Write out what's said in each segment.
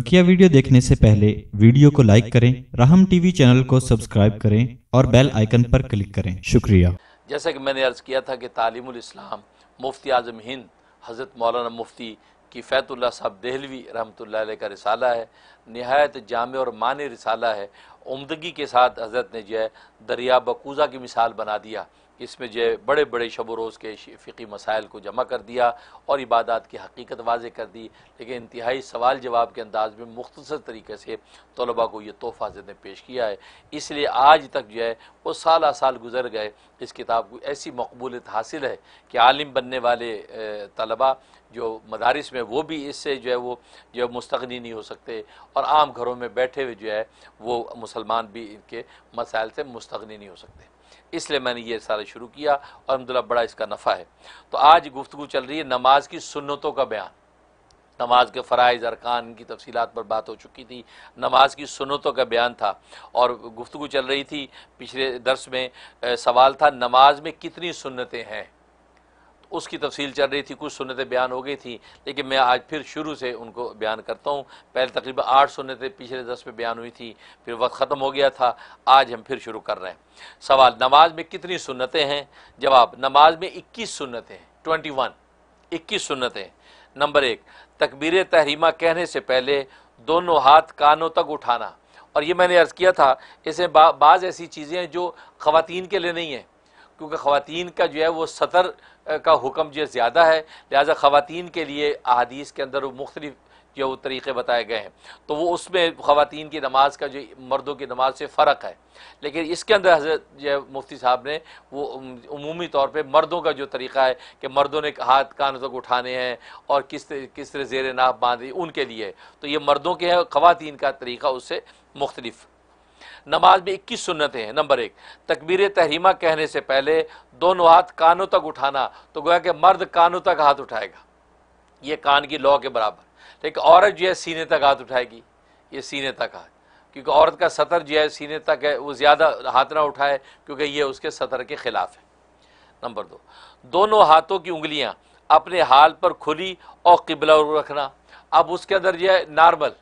बकिया वीडियो देखने से पहले वीडियो को लाइक करें राहम टीवी चैनल को सब्सक्राइब करें और बेल आइकन पर क्लिक करें शुक्रिया जैसा कि मैंने अर्ज़ किया था कि तालीम इस्लाम मुफ्ती आजम हिंद हज़रत मौलाना मुफ्ती की फैतुल्ला साहब देहलवी रहमत का रिसाला है नहायत जाम और मान रिसाला है उमदगी के साथ हज़रत ने जो है दरिया बकूज़ा की मिसाल बना दिया इसमें जो बड़े बड़े शब रोज़ के फ़िकी मसाइल को जमा कर दिया और इबादत की हकीकत वाज कर दी लेकिन इंतहाई सवाल जवाब के अंदाज में मुख्तर तरीके से तलबा को ये तोहफ़ा ने पेश किया है इसलिए आज तक जो है वो साल साल गुजर गए इस किताब को ऐसी मकबूलत हासिल है कि आलिम बनने वाले तलबा जो मदारस में वो भी इससे जो है वो जो है मुस्तनी नहीं हो सकते और आम घरों में बैठे हुए जो है वो मुसलमान भी इनके मसाइल से मुस्तनी नहीं हो सकते इसलिए मैंने ये सारा शुरू किया और अलहमदिल्ला बड़ा इसका नफ़ा है तो आज गुफ्तु चल रही है नमाज की सुन्नतों का बयान नमाज के फ़रज़ अरकान की तफसीत पर बात हो चुकी थी नमाज की सुनतों का बयान था और गुफ्तु चल रही थी पिछले दर्स में सवाल था नमाज में कितनी सुनतें हैं उसकी तफसील चल रही थी कुछ सुनतें बयान हो गई थी लेकिन मैं आज फिर शुरू से उनको बयान करता हूँ पहले तकरीबन आठ सुनतें पिछले दस में बयान हुई थी फिर वक्त ख़त्म हो गया था आज हम फिर शुरू कर रहे हैं सवाल नमाज में कितनी सुनतें हैं जवाब नमाज में इक्कीस सुनतें हैं ट्वेंटी वन इक्कीस सुनतें नंबर एक तकबीर तहरीमा कहने से पहले दोनों हाथ कानों तक उठाना और ये मैंने अर्ज़ किया था इसे बा, बाज़ ऐसी चीज़ें हैं जो ख़वान के लिए नहीं हैं क्योंकि ख़वान का जो है वो सतर का हुक्म जो ज़्यादा है लिहाजा ख़वान के लिए अदीस के अंदर मुख्तलिफ़ जो तरीक़े बताए गए हैं तो वो उसमें ख़वान की नमाज का जो मर्दों की नमाज से फ़र्क है लेकिन इसके अंदर हजरत जो मुफ्ती साहब ने वो उमूमी तौर पर मर्दों का जो तरीक़ा है कि मर्दों ने हाथ कान तक उठाने हैं और किस किस तरह जेर नाप बांधे उनके लिए तो ये मर्दों के हैं ख़वान का तरीक़ा उससे मुख्तलिफ़ नमाज में इक्कीस सुन्नतें हैं नंबर एक तकबीर तहरीमा कहने से पहले दोनों हाथ कानों तक उठाना तो गोया कि मर्द कानों तक हाथ उठाएगा ये कान की लॉ के बराबर लेकिन तो औरत जो है सीने तक हाथ उठाएगी ये सीने तक हाथ क्योंकि औरत का सतर जो है सीने तक है वो ज़्यादा हाथ ना उठाए क्योंकि ये उसके सतर के ख़िलाफ़ है नंबर दो दोनों हाथों की उंगलियाँ अपने हाल पर खुली और किबला रखना अब उसके अंदर जो है नॉर्मल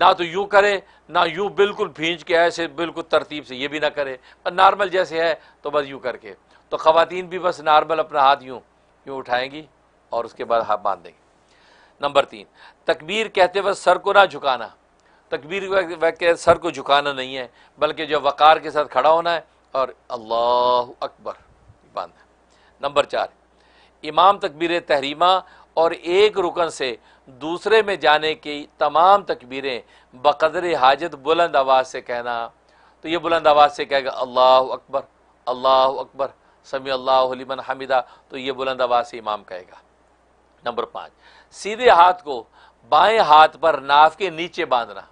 ना तो यूँ करे ना यूँ बिल्कुल भींच के ऐसे बिल्कुल तरतीब से ये भी ना करे नॉर्मल जैसे है तो बस यूँ करके तो ख़वान भी बस नॉर्मल अपना हाथ यूँ यूँ उठाएंगी और उसके बाद हाथ बांध देंगी नंबर तीन तकबीर कहते वक्त सर को ना झुकाना तकबीर वक्त सर को झुकाना नहीं है बल्कि जो वक़ार के साथ खड़ा होना है और अल्लाह अकबर बांधना नंबर चार इमाम तकबीर तहरीमा और एक रुकन से दूसरे में जाने की तमाम तकबीरें बकदर हाजत बुलंद आवाज़ से कहना तो ये बुलंद आवाज़ से कहेगा अल्लाह अकबर अल्लाह अकबर समी लिमन हमिदा तो ये बुलंद आवाज से इमाम कहेगा नंबर पाँच सीधे हाथ को बाएं हाथ पर नाव के नीचे बांधना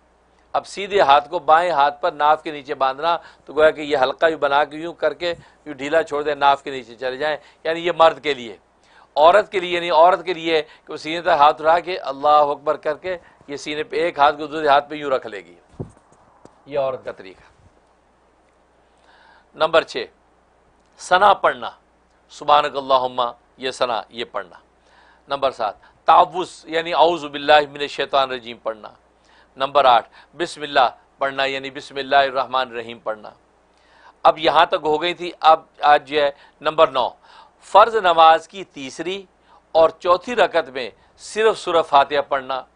अब सीधे हाथ को बाएं हाथ पर नाव के नीचे बांधना तो गोया कि ये हल्का भी बना के यूँ करके यूँ ढीला छोड़ दें नाफ़ के नीचे चले जाएँ यानी ये मर्द के लिए औरत के लिए यानी औरत के लिए कि वो सीने तक हाथ उठा के अल्लाह अकबर करके ये सीने पे एक हाथ को दूसरे हाथ पे यूँ रख लेगी ये औरत का तरीका नंबर छः सना पढ़ना सुबहानकल्ला ये सना ये पढ़ना नंबर सात तावुस यानी आउज़बिल्लामिन शैतान रजीम पढ़ना नंबर आठ बिसमिल्ला पढ़ना यानी बिसमिल्लामान रहीम पढ़ना अब यहाँ तक हो गई थी अब आज जो है नंबर नौ फ़र्ज़ नमाज की तीसरी और चौथी रकत में सिर्फ सुर फातह पढ़ना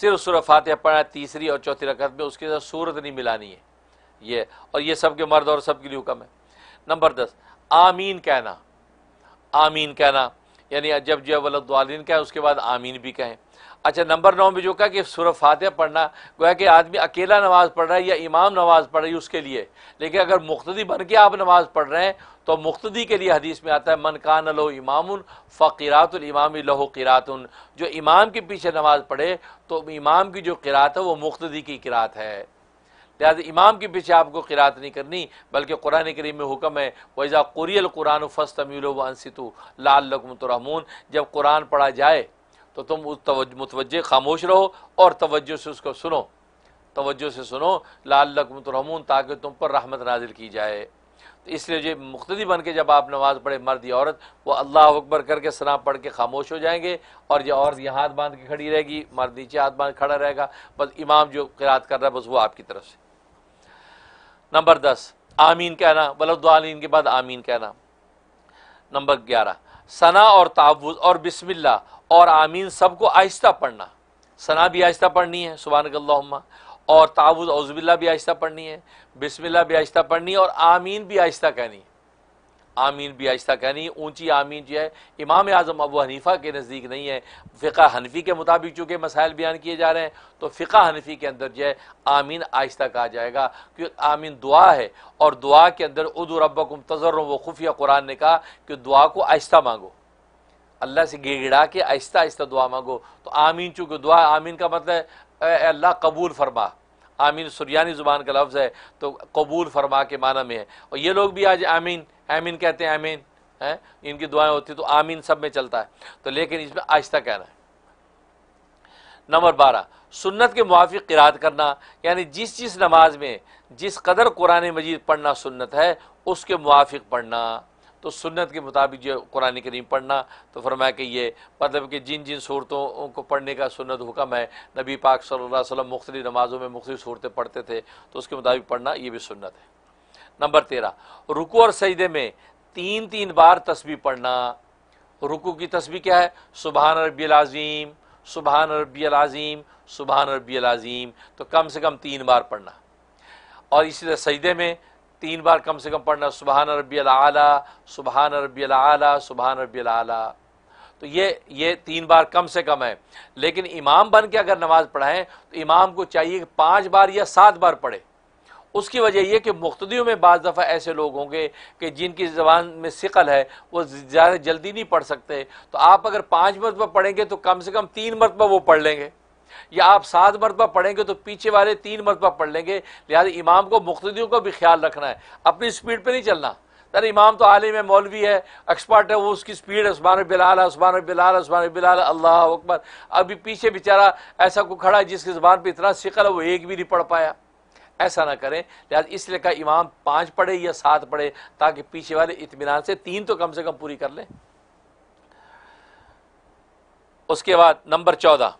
सिर्फ सुर फातह पढ़ना तीसरी और चौथी रकत में उसके साथ सूरत नहीं मिलानी है ये और ये सब के मर्द और सब के लिए हुक्म है नंबर दस आमीन कहना आमीन कहना यानी जब जो वलदालीन कहें उसके बाद आमीन भी कहें अच्छा नंबर नौ में जो कहा कि सुर फातह पढ़ना गोया कि आदमी अकेला नमाज़ पढ़ रहा है या इमाम नमाज़ पढ़ रही है उसके लिए लेकिन अगर मुख्तदी बन के आप नमाज़ पढ़ रहे हैं तो मुख्तदी के लिए हदीस में आता है मन कान लो इमाम फ़िरातुलमाम लहो किरात जो इमाम के पीछे नमाज़ पढ़े तो इमाम की जो किरात है वो मुख्तदी की किरात है लिहाजा इमाम के पीछे आपको किरात नहीं करनी बल्कि कुरान करीम में हुक्म है वैज़ा कुरियल कुरान फ़स तमील वनसितु लाल लकम जब कुरान पढ़ा जाए तो तुम उस मुतवजह खामोश रहो और तवज्जो से उसको सुनो तवज्जो से सुनो लाल लकम ताकि तुम पर रहमत नाजिल की जाए तो इसलिए जो मुख्तदी बन के जब आप नमाज़ पढ़े मर्द या औरत वो अल्लाह अकबर करके सना पढ़ के खामोश हो जाएंगे और ये औरत यहाँ हाथ बांध के खड़ी रहेगी मर्द नीचे हाथ बांध खड़ा रहेगा बस इमाम जो किरात कर रहा है बस वो आपकी तरफ से नंबर दस आमीन कहना बलदालीन के बाद आमीन कहना नंबर ग्यारह सना और तावुज और बिस्मिल्ला और आमीन सबको आहिस्ता पढ़ना सना भी आहिस्ता पढ़नी है सुबहानकल्ला और तावुज औजबिल्ला भी आहिस्ता पढ़नी है बिस्मिल्ला भी आहिस्ता पढ़नी है और आमीन भी आहिस्ता कहनी है आमीन भी आहिस्ता कहनी ऊंची आमीन जो है इमाम आज़म अबू हनीफ़ा के नज़दीक नहीं है फ़िका हनफी के मुताबिक चूँकि मसाइल बयान किए जा रहे हैं तो फ़िका हनफी के अंदर जो है आमीन आहिस्ता कहा जाएगा क्योंकि आमीन दुआ है और दुआ के अंदर उदू रबकुम तजर व खुफिया कुरान ने कहा कि दुआ को आहिस्ता मांगो अल्लाह से गिड़गिड़ा के आहिस्ता आहिस्ता दुआ मांगो तो आमीन चूँकि दुआ आमीन का मतलब अल्लाह कबूल फरमा आमीन सुरियानी ज़ुबान का लफ्ज़ है तो कबूल फरमा के माना में है और ये लोग भी आज आमीन आमीन कहते हैं आमीन हैं इनकी दुआएं होती तो आमीन सब में चलता है तो लेकिन इसमें आहिस्ता कहना है नंबर बारह सुन्नत के मुआफ़ किरात करना यानी जिस जिस नमाज में जिस कदर कुरान मजीद पढ़ना सुन्नत है उसके मुआफ़ पढ़ना तो सुन्नत के मुताबिक जो कुरान करीम पढ़ना तो फरमाया कि ये मतलब कि जिन जिन सूरतों को पढ़ने का सुनत हुक्म है नबी पाक सल्लल्लाहु अलैहि वसल्लम मुख्तलि नमाज़ों में मुख्तलि सूरतें पढ़ते थे तो उसके मुताबिक पढ़ना ये भी सुन्नत है नंबर तेरह रुकू और सजदे में तीन तीन बार तस्वीर पढ़ना रुकू की तस्वीर क्या है सुबहान रबी अज़ीम सुबहान रबी अज़ीम सुबहान रबी अज़ीम तो कम से कम तीन बार पढ़ना और इसी तरह सजदे में तीन बार कम से कम पढ़ना सुबहान रबी आला सुबहान रबी आला सुबहान रबी आला तो ये ये तीन बार कम से कम है लेकिन इमाम बन के अगर नमाज़ पढ़ाएं तो इमाम को चाहिए कि पाँच बार या सात बार पढ़े उसकी वजह यह कि मुख्तियों में बज़ दफ़ा ऐसे लोग होंगे कि जिनकी ज़बान में शिकल है वो ज़्यादा जल्दी नहीं पढ़ सकते तो आप अगर पाँच मरतबा पढ़ेंगे तो कम से कम तीन मरतबा वो पढ़ लेंगे या आप सात मरतबा पढ़ेंगे तो पीछे वाले तीन मरतबा पढ़ लेंगे लिहाजा इमाम को मुख्तियों का भी ख्याल रखना है अपनी स्पीड पर नहीं चलना अरे इमाम तो आलिम है मौलवी है एक्सपर्ट है वो उसकी स्पीड उस्मान बिलाल उस्मान बिलाल उस्मान बिलाल अल्लाह अकबर अभी पीछे बेचारा ऐसा को खड़ा है जिसकी ज़बान पर इतना शिकल है वो एक भी नहीं पढ़ पाया ऐसा ना करें लिहाजा इसलिए कहा इमाम पाँच पढ़े या सात पढ़े ताकि पीछे वाले इतमान से तीन तो कम से कम पूरी कर लें उसके बाद नंबर चौदह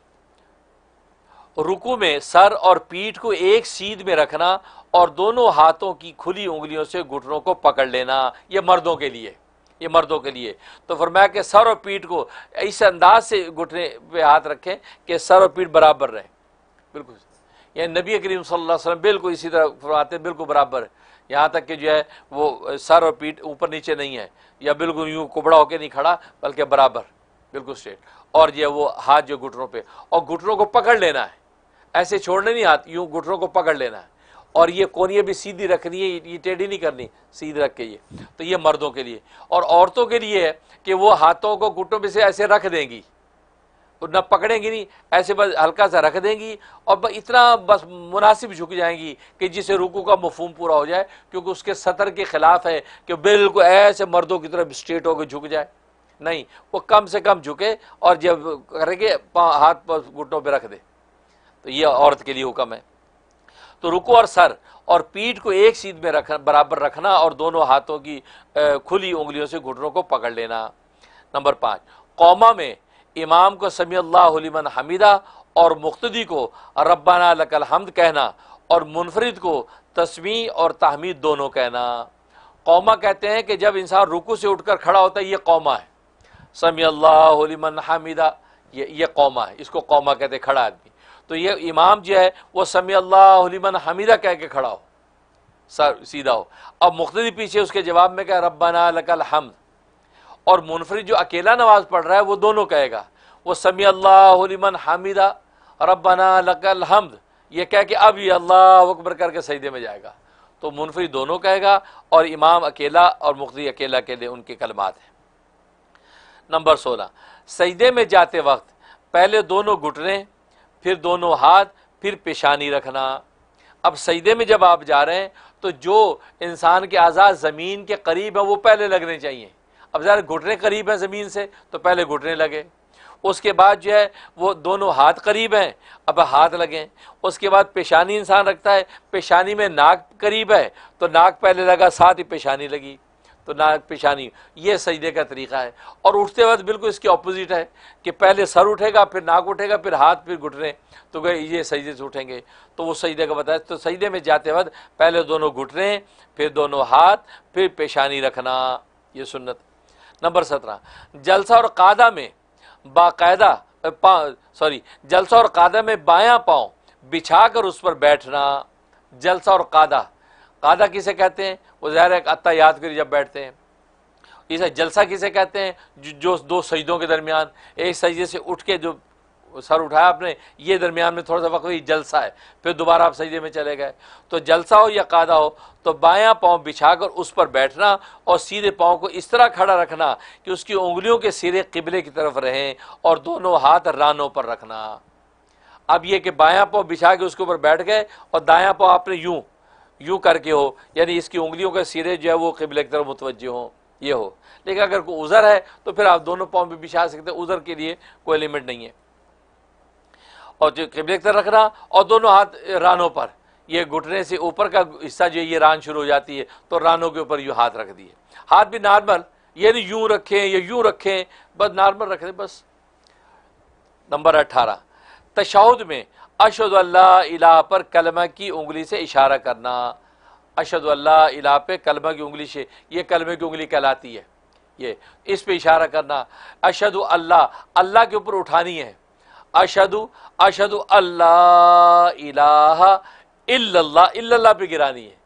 रुकू में सर और पीठ को एक सीध में रखना और दोनों हाथों की खुली उंगलियों से घुटनों को पकड़ लेना ये मर्दों के लिए ये मर्दों के लिए तो फरमाया कि सर और पीठ को इस अंदाज से घुटने पे हाथ रखें कि सर और पीठ बराबर रहे बिल्कुल यह नबी करीम सल्लल्लाहु अलैहि वसल्लम बिल्कुल इसी तरह फरमाते बिल्कुल बराबर यहाँ तक कि जो है वो सर और पीठ ऊपर नीचे नहीं है या बिल्कुल यूँ कुबड़ा होकर नहीं खड़ा बल्कि बराबर बिल्कुल स्ट्रेट और है वो हाथ जो घुटनों पर और घुटनों को पकड़ लेना है ऐसे छोड़ने नहीं आती यूँ घुटनों को पकड़ लेना है और ये कोनियाँ भी सीधी रखनी है ये टेढ़ी नहीं करनी सीधी रख के ये तो ये मर्दों के लिए और औरतों के लिए है कि वो हाथों को घुटनों में से ऐसे रख देंगी और न पकड़ेंगी नहीं ऐसे बस हल्का सा रख देंगी और बस इतना बस मुनासिब झुक जाएंगी कि जिसे रुकू का मफहम पूरा हो जाए क्योंकि उसके सतर के ख़िलाफ़ है कि बिल्कुल ऐसे मर्दों की तरफ स्ट्रेट होकर झुक जाए नहीं वो कम से कम झुके और जब करेंगे हाथ घुटनों पर रख दे तो यह औरत के लिए हुक्म है तो रुको और सर और पीठ को एक सीध में रख बराबर रखना और दोनों हाथों की खुली उंगलियों से घुटनों को पकड़ लेना नंबर पाँच कौमा में इमाम को समी अल्लाहमन हमीदा और मुख्तदी को रब्बाना लकल हमद कहना और मुनफरद को तस्मी और तहमीद दोनों कहना कौमा कहते हैं कि जब इंसान रुकू से उठ कर खड़ा होता है ये कौमा है समी अल्लाहमन हमीदा ये ये कौमा है इसको कौमा कहते खड़ा आदमी तो ये इमाम जो है वो समी अल्लाहमन हमीदा कह के खड़ा हो सर सीधा हो अब मुख्तलि पीछे उसके जवाब में कह रबाना लकल हम और मुनफरद जो अकेला नमाज पढ़ रहा है वो दोनों कहेगा वो समी अल्लाहमन हमीदा रब्बाना लकल हमद ये कह के अब ये अल्लाह अकबर करके सईदे में जाएगा तो मुनफरी दोनों कहेगा और इमाम अकेला और मुख्ती अकेला के लिए उनके कलमात हैं नंबर सोलह सजदे में जाते वक्त पहले दोनों घुटने फिर दोनों हाथ फिर पेशानी रखना अब सईदे में जब आप जा रहे हैं तो जो इंसान के आज़ाद ज़मीन के करीब हैं वो पहले लगने चाहिए अब ज़रा घुटने करीब हैं ज़मीन से तो पहले घुटने लगे उसके बाद जो है वो दोनों हाथ करीब हैं अब हाथ लगें उसके बाद पेशानी इंसान रखता है पेशानी में नाक करीब है तो नाक पहले लगा साथ ही पेशानी लगी तो नाक पेशानी ये सजदे का तरीका है और उठते वक्त बिल्कुल इसके अपोज़िट है कि पहले सर उठेगा फिर नाक उठेगा फिर हाथ फिर घुटने तो गए ये सजदे से उठेंगे तो वो सजदे का बताया तो सजदे में जाते वक्त पहले दोनों घुटने फिर दोनों हाथ फिर पेशानी रखना ये सुन्नत नंबर सत्रह जलसा और कादा में बाकायदा सॉरी जलसा और कादा में बायाँ पाँव बिछा कर उस पर बैठना जलसा और कादा कादा किसे कहते हैं वो ज़ाहिर है अत्ता याद करी जब बैठते हैं इसे जलसा किसे कहते हैं जो जो दो सजदों के दरमियान एक सजदे से उठ के जो सर उठाया आपने ये दरमियान में थोड़ा सा वक्त जलसा है फिर दोबारा आप सजदे में चले गए तो जलसा हो या कादा हो तो बायां पाँव बिछा कर उस पर बैठना और सीधे पाँव को इस तरह खड़ा रखना कि उसकी उंगलियों के सिरे किबले की तरफ रहें और दोनों हाथ रानों पर रखना अब यह कि बायां पाँव बिछा के उसके ऊपर बैठ गए और दायां पाँव आपने यूँ यूँ करके हो यानी इसकी उंगलियों के सिरे जो है वो कबिल की तरफ मुतवजह हो ये हो लेकिन अगर कोई उज़र है तो फिर आप दोनों पाँव भी बिछा सकते हैं उज़र के लिए कोई लिमिट नहीं है और जो कबिल की तरफ रखना और दोनों हाथ रानों पर ये घुटने से ऊपर का हिस्सा जो है ये रान शुरू हो जाती है तो रानों के ऊपर यूँ हाथ रख दिए हाथ भी नॉर्मल ये नहीं यूँ रखें या यूँ रखें बस नॉर्मल रख दें बस नंबर अट्ठारह तशाहुद में अशद अल्लाह पर कलमा की उंगली से इशारा करना अशद अल्लाह पे कलमा की उंगली से ये कलमे की उंगली कहलाती है ये इस पे इशारा करना अशद अल्लाह अल्लाह के ऊपर उठानी है अशद अशद अल्लाह इलाहा पे गिरानी है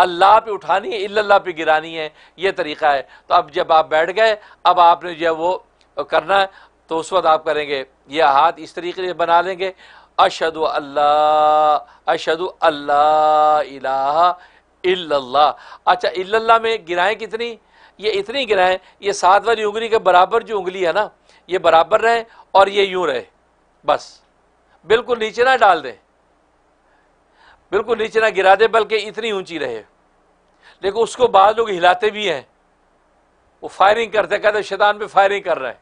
अल्लाह पे उठानी है इल्लल्लाह पे गिरानी है ये तरीका है तो अब जब आप बैठ गए अब आपने जो है वो करना है तो उस वक्त आप करेंगे यह हाथ इस तरीके से बना लेंगे अशद अल्लाह अशद अल्लाह अच्छा इल्ला में गिराएं कितनी ये इतनी गिराएं ये सात वाली उंगली के बराबर जो उंगली है ना ये बराबर रहे और ये यूं रहे बस बिल्कुल नीचे ना डाल दें बिल्कुल नीचे ना गिरा दे बल्कि इतनी ऊंची रहे देखो उसको बाद लोग हिलाते भी हैं वो फायरिंग करते कहते शैतान पे फायरिंग कर रहे हैं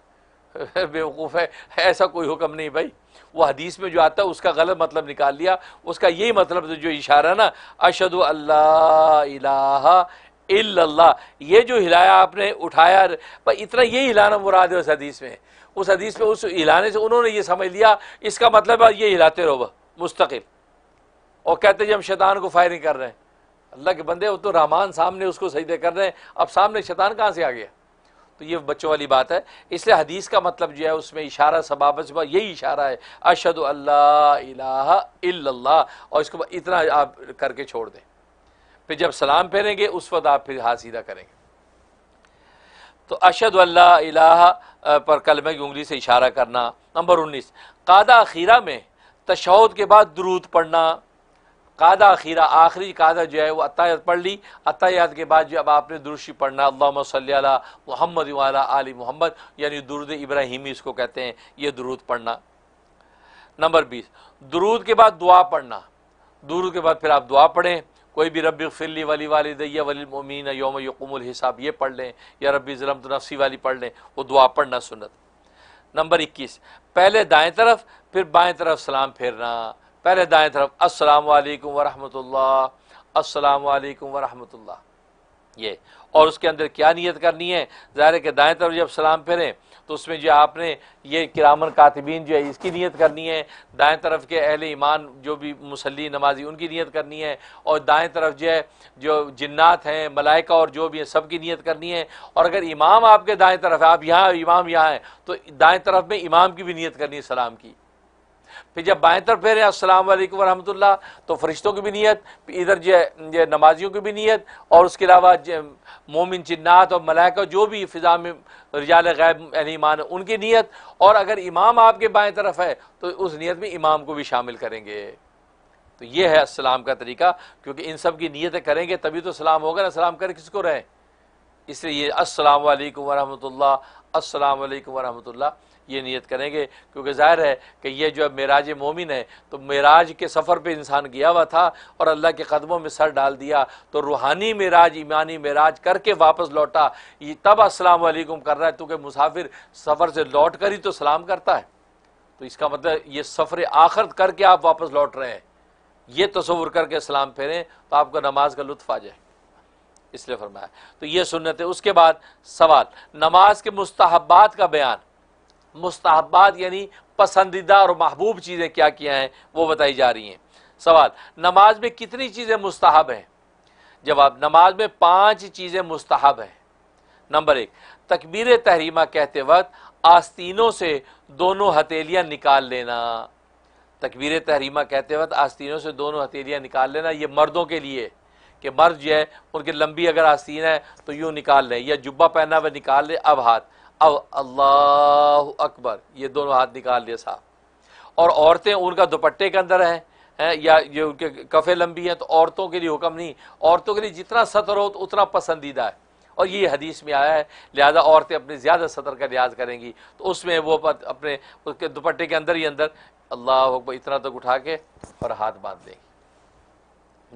बेवकूफ़ है ऐसा कोई हुक्म नहीं भाई वो हदीस में जो आता है उसका गलत मतलब निकाल लिया उसका यही मतलब तो जो इशारा ना अशद अल्लाह इल्लल्लाह ये जो हिलाया आपने उठाया पर इतना ये हिलाना मुराद है उस हदीस में उस हदीस में उस हिलाने से उन्होंने ये समझ लिया इसका मतलब है ये हिलाते रहो मुस्तकिल और कहते जी हम शैतान को फायरिंग कर रहे हैं अल्लाह के बंदे वो तो रहमान सामने उसको दे कर रहे हैं अब सामने शैतान कहाँ से आ गया तो ये बच्चों वाली बात है इसलिए हदीस का मतलब जो है उसमें इशारा सबाब यही इशारा है अशद अल्लाह और इसको इतना आप करके छोड़ दें फिर जब सलाम फेरेंगे उस वक्त आप फिर हाथ सीधा करेंगे तो अशद अल्लाह पर कलमे की उंगली से इशारा करना नंबर उन्नीस कादा अखीरा में तशद के बाद दरूद पढ़ना कादा अखीरा आखिरी कादा जो है वो अतायात पढ़ ली अतायात के बाद जो अब आपने दुरुशी पढ़ना अल्लाह सल्ला मोहम्मद वाला आली मोहम्मद यानी दुरुद इब्राहिमी इसको कहते हैं ये दरूद पढ़ना नंबर बीस दरूद के बाद दुआ पढ़ना दुरुद के बाद फिर आप दुआ पढ़ें कोई भी रबी फिल्ली वली वाली दैया मोमिन योम यकुमुल हिसाब ये पढ़ लें या रबी ज़लम तो नफसी वाली पढ़ लें वो दुआ पढ़ना सुनत नंबर इक्कीस पहले दाएँ तरफ फिर बाएँ तरफ सलाम फेरना पहले दाएं तरफ अस्सलाम वालेकुम वरहमतुल्लाह अस्सलाम वालेकुम वरहमतुल्लाह ये और उसके अंदर क्या नियत करनी है ज़ाहिर के दाएं तरफ जब सलाम फेरें तो उसमें जो आपने ये किरामन कातबीन जो है इसकी नियत करनी है दाएं तरफ के अहल ईमान जो भी मुसली नमाजी उनकी नियत करनी है और दाएं तरफ जो है जो जिन्नात हैं मलाइका और जो भी हैं सब की नियत करनी है और अगर इमाम आपके दाएं तरफ है आप यहाँ इमाम यहाँ हैं तो दाएं तरफ में इमाम की भी नियत करनी है सलाम की फिर जब बाएं तरफ फेरें अस्सलाम वालेकुम वरहमतुल्लाह तो फरिश्तों की भी नीयत इधर जो नमाजियों की भी नीयत और उसके अलावा मोमिन जन्नात और मलाइका जो भी फ़िज़ा में रिजाल गैब ईमान उनकी नीयत और अगर इमाम आपके बाएं तरफ है तो उस नीयत में इमाम को भी शामिल करेंगे तो ये है असलाम का तरीका क्योंकि इन सब की नीयतें करेंगे तभी तो सलाम होगा ना सलाम कर किसको रहें इसलिए ये असलकम वरहमल असलकम वरहमल्ला ये नीयत करेंगे क्योंकि ज़ाहिर है कि ये जो अब मेराज मोमिन है तो मेराज के सफ़र पर इंसान गया हुआ था और अल्लाह के कदमों में सर डाल दिया तो रूहानी मेराज ईमानी मेराज करके वापस लौटा ये तब असलम कर रहा है क्योंकि मुसाफिर सफ़र से लौट कर ही तो सलाम करता है तो इसका मतलब ये सफ़र आखिर करके आप वापस लौट रहे हैं ये तस्वुर करके सलाम फेरें तो आपको नमाज का लुत्फ आ जाए इसलिए फरमाया तो ये सुन्नत थे उसके बाद सवाल नमाज के मुस्तहबात का बयान मुस्ताहबात यानी पसंदीदा और महबूब चीज़ें क्या क्या हैं वो बताई जा रही हैं सवाल नमाज में कितनी चीज़ें मुस्ताहब हैं जवाब नमाज में पाँच चीज़ें मुस्ताहब हैं नंबर एक तकबीर तहरीमा कहते वक्त आस्तीनों से दोनों हथेलियाँ निकाल लेना तकबीर तहरीमा कहते वक्त आस्तीनों से दोनों हथेलियाँ निकाल लेना ये मर्दों के लिए कि मर्द जो है उनकी लंबी अगर आस्तीन है तो यूँ निकाल लें या जुब्बा पहना हुआ निकाल लें अब हाथ अब अल्लाह अकबर ये दोनों हाथ निकाल लिए साहब और औरतें उनका दुपट्टे के अंदर है, है या ये उनके कफ़े लंबी हैं तो औरतों के लिए हुक्म नहीं औरतों के लिए जितना सतर हो तो उतना पसंदीदा है और ये हदीस में आया है लिहाजा औरतें अपने ज़्यादा सतर का लिहाज करेंगी तो उसमें वो अपने उसके दुपट्टे के अंदर ही अंदर अल्लाह अकबर इतना तक उठा के और हाथ बांध देंगी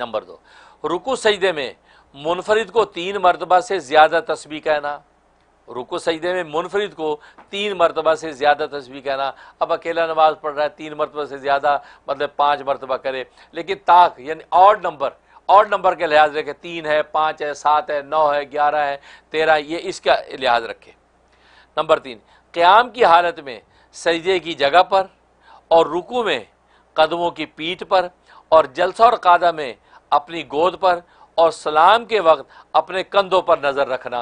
नंबर दो रुकू सजदे में मुनफरद को तीन मरतबा से ज़्यादा तस्वीर कहना रुको सजदे में मुनफरद को तीन मरतबा से ज़्यादा तस्वीर कहना अब अकेला नमाज पढ़ रहा है तीन मरतबा से ज़्यादा मतलब पाँच मरतबा करे लेकिन ताक यानी ऑड नंबर ऑड नंबर के लिहाज रखे तीन है पाँच है सात है नौ है ग्यारह है तेरह ये इसका लिहाज रखे नंबर तीन क़्याम की हालत में सजदे की जगह पर और रुकू में कदमों की पीठ पर और जलसा और कादा में अपनी गोद पर और सलाम के वक्त अपने कंधों पर नज़र रखना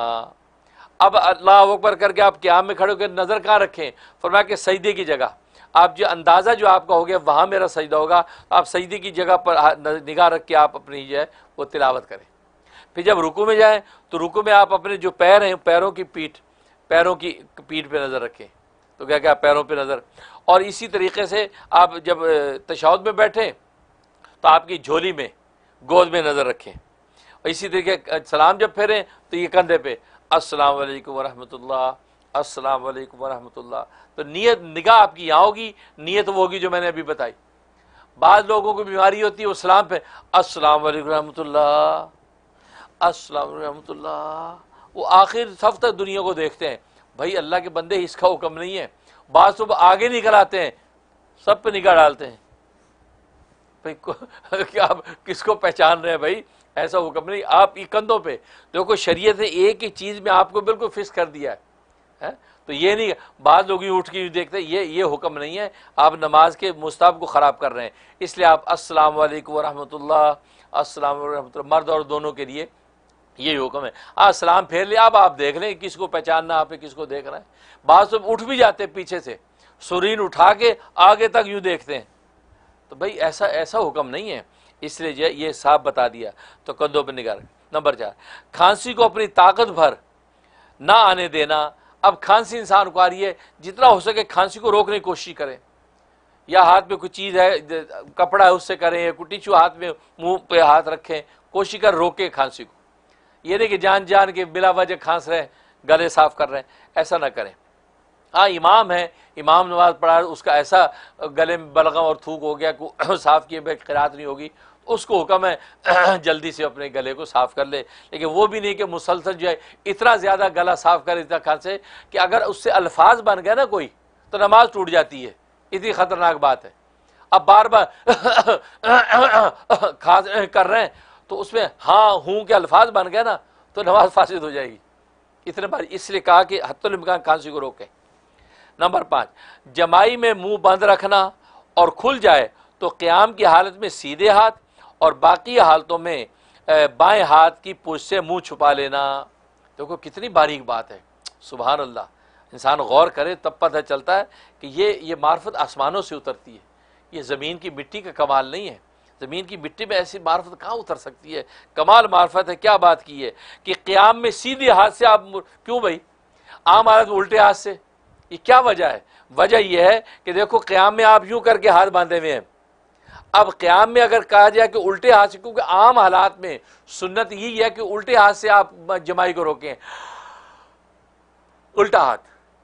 अब अल्लाह अकबर करके आप क्याम में खड़े होकर नज़र कहाँ रखें फरमाया कि सईदे की जगह आप जो अंदाज़ा जो आपका हो गया वहाँ मेरा सजदा होगा आप सईदे की जगह पर निगाह रख के आप अपनी जो है वो तिलावत करें फिर जब रुकू में जाएँ तो रुकू में आप अपने जो पैर हैं पैरों की पीठ पैरों की पीठ पर नज़र रखें तो क्या क्या पैरों पर नज़र और इसी तरीके से आप जब तशाद में बैठें तो आपकी झोली में गोद में नज़र रखें और इसी तरीके सलाम जब फेरें तो ये कंधे पर अस्सलाम वालेकुम वरहमतुल्लाह अस्सलाम वालेकुम वरहमतुल्लाह तो नीयत निगाह आपकी यहाँ होगी नीयत वो होगी जो मैंने अभी बताई बाद लोगों को बीमारी होती है वो सलाम पे अस्सलाम वालेकुम रहमतुल्लाह अस्सलाम रहमतुल्लाह वो आखिर सब तक दुनिया को देखते हैं भाई अल्लाह के बंदे इसका हुक्म नहीं है बाद सुबह आगे निकल आते हैं सब पे निगाह डालते हैं भाई क्या आप किसको पहचान रहे हैं भाई ऐसा हुक्म नहीं आप ये कंधों पे देखो शरीयत ने एक ही चीज़ में आपको बिल्कुल फिक्स कर दिया है, है? तो ये नहीं बाद लोग यूँ उठ के यूँ देखते ये ये हुक्म नहीं है आप नमाज के मुस्ताब को ख़राब कर रहे हैं इसलिए आप असलम वालेकुम वरहमतुल्लाह मर्द और दोनों के लिए ये हुक्म है आ सलाम फेर लिया अब आप देख लें किसको पहचानना आप किसको देख रहे हैं बाद सब उठ भी जाते हैं पीछे से सुरीन उठा के आगे तक यूँ देखते हैं तो भाई ऐसा ऐसा हुक्म नहीं है इसलिए जो ये साफ बता दिया तो कंधों पर निगार नंबर चार खांसी को अपनी ताकत भर ना आने देना अब खांसी इंसान को आ रही है जितना हो सके खांसी को रोकने की कोशिश करें या हाथ में कोई चीज़ है कपड़ा है उससे करें या कोई छू हाथ में मुंह पे हाथ रखें कोशिश कर रोके खांसी को ये नहीं कि जान जान के बिला वजह खांस रहे गले साफ कर रहे हैं ऐसा ना करें हाँ इमाम है इमाम नमाज पढ़ा उसका ऐसा गले में बलगम और थूक हो गया को साफ़ किए बैठ खरात नहीं होगी उसको हुक्म है जल्दी से अपने गले को साफ़ कर ले लेकिन वो भी नहीं कि मुसलसल जो है इतना ज़्यादा गला साफ़ करे इतना खांसे कि अगर उससे अल्फाज बन गए ना कोई तो नमाज टूट जाती है इतनी ख़तरनाक बात है अब बार बार खास कर रहे हैं तो उसमें हाँ हूँ के अल्फाज बन गए ना तो नमाज फासिद हो जाएगी इतने बार इसलिए कहा कि हतमकान खांसी को रोकें नंबर पाँच जमाई में मुंह बंद रखना और खुल जाए तो क़्याम की हालत में सीधे हाथ और बाकी हालतों में बाएं हाथ की पूछ से मुंह छुपा लेना देखो तो कितनी बारीक बात है सुबह अल्लाह इंसान गौर करे तब पता चलता है कि ये ये मार्फत आसमानों से उतरती है ये ज़मीन की मिट्टी का कमाल नहीं है ज़मीन की मिट्टी में ऐसी मार्फत कहाँ उतर सकती है कमाल मार्फत है क्या बात की है कि क़्याम में सीधे हाथ से आप क्यों भाई आम हालत में उल्टे हाथ से ये क्या वजह है वजह यह है कि देखो क़्याम में आप यूँ करके हाथ बांधे हुए हैं अब क्याम में अगर कहा जाए कि उल्टे हाथ से क्योंकि आम हालात में सुन्नत यही है कि उल्टे हाथ से आप जमाई को रोकें उल्टा हाथ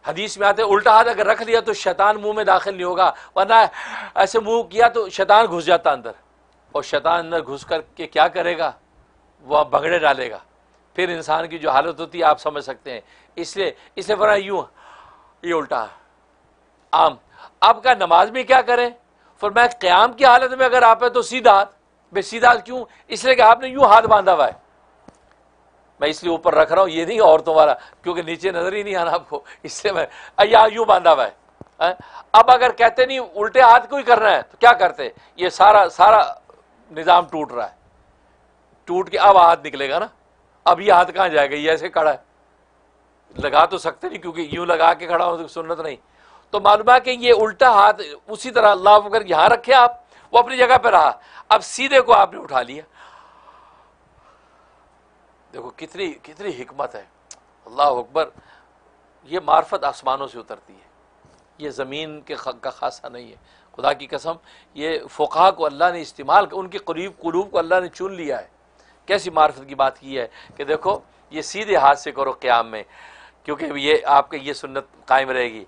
हदीस में आते उल्टा हाथ अगर रख लिया तो शैतान मुंह में दाखिल नहीं होगा वरना ऐसे मुंह किया तो शैतान घुस जाता अंदर और शैतान अंदर घुस कर के क्या करेगा वह भगड़े डालेगा फिर इंसान की जो हालत होती है आप समझ सकते हैं इसलिए इसलिए वरना यूं ये उल्टा आम आपका नमाज में क्या करें फिर मैं क़्याम की हालत में अगर आप है तो सीधा हाथ भाई सीधा हाथ क्यों इसलिए कि आपने यूं हाथ बांधा हुआ है मैं इसलिए ऊपर रख रहा हूँ ये नहीं औरतों वाला क्योंकि नीचे नज़र ही नहीं आना आपको इससे मैं या यूँ बांधा हुआ है अब अगर कहते नहीं उल्टे हाथ को ही करना है तो क्या करते ये सारा सारा निज़ाम टूट रहा है टूट के अब हाथ निकलेगा ना अब ये हाथ कहाँ जाएगा ये ऐसे खड़ा है लगा तो सकते नहीं क्योंकि यूं लगा के खड़ा हो तो सुन्नत नहीं तो मालूम है कि ये उल्टा हाथ उसी तरह अल्लाह अगर यहाँ रखे आप वो अपनी जगह पर रहा अब सीधे को आपने उठा लिया देखो कितनी कितनी हिकमत है अल्लाह अकबर ये मार्फत आसमानों से उतरती है ये ज़मीन के का खासा नहीं है खुदा की कसम ये फ़ुका को अल्लाह ने इस्तेमाल उनके करीब कलूब को अल्लाह ने चुन लिया है कैसी मार्फत की बात की है कि देखो ये सीधे हाथ से करो क़्याम में क्योंकि ये आपके ये सुन्नत कायम रहेगी